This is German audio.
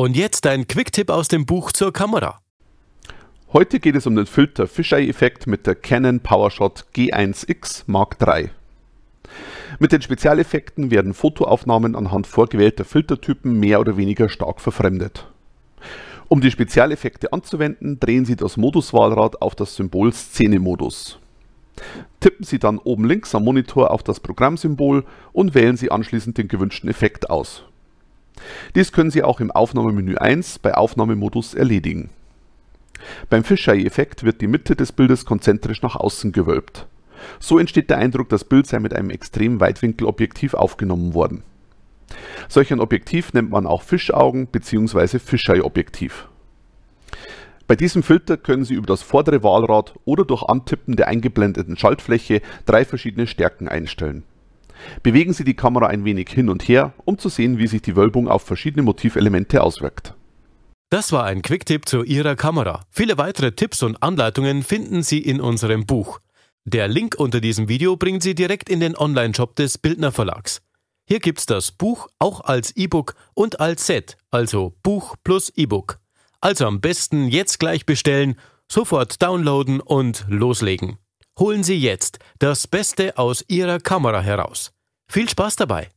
Und jetzt ein Quicktipp aus dem Buch zur Kamera. Heute geht es um den Filter Fisheye-Effekt mit der Canon PowerShot G1X Mark III. Mit den Spezialeffekten werden Fotoaufnahmen anhand vorgewählter Filtertypen mehr oder weniger stark verfremdet. Um die Spezialeffekte anzuwenden, drehen Sie das Moduswahlrad auf das Symbol Szene-Modus. Tippen Sie dann oben links am Monitor auf das Programmsymbol und wählen Sie anschließend den gewünschten Effekt aus. Dies können Sie auch im Aufnahmemenü 1 bei Aufnahmemodus erledigen. Beim Fisheye-Effekt wird die Mitte des Bildes konzentrisch nach außen gewölbt. So entsteht der Eindruck, das Bild sei mit einem extrem Weitwinkelobjektiv aufgenommen worden. Solch ein Objektiv nennt man auch Fischaugen bzw. Fisheye-Objektiv. Bei diesem Filter können Sie über das vordere Wahlrad oder durch Antippen der eingeblendeten Schaltfläche drei verschiedene Stärken einstellen. Bewegen Sie die Kamera ein wenig hin und her, um zu sehen, wie sich die Wölbung auf verschiedene Motivelemente auswirkt. Das war ein Quicktipp zu Ihrer Kamera. Viele weitere Tipps und Anleitungen finden Sie in unserem Buch. Der Link unter diesem Video bringt Sie direkt in den Online-Shop des Bildner Verlags. Hier gibt's das Buch auch als E-Book und als Set, also Buch plus E-Book. Also am besten jetzt gleich bestellen, sofort downloaden und loslegen. Holen Sie jetzt das Beste aus Ihrer Kamera heraus. Viel Spaß dabei!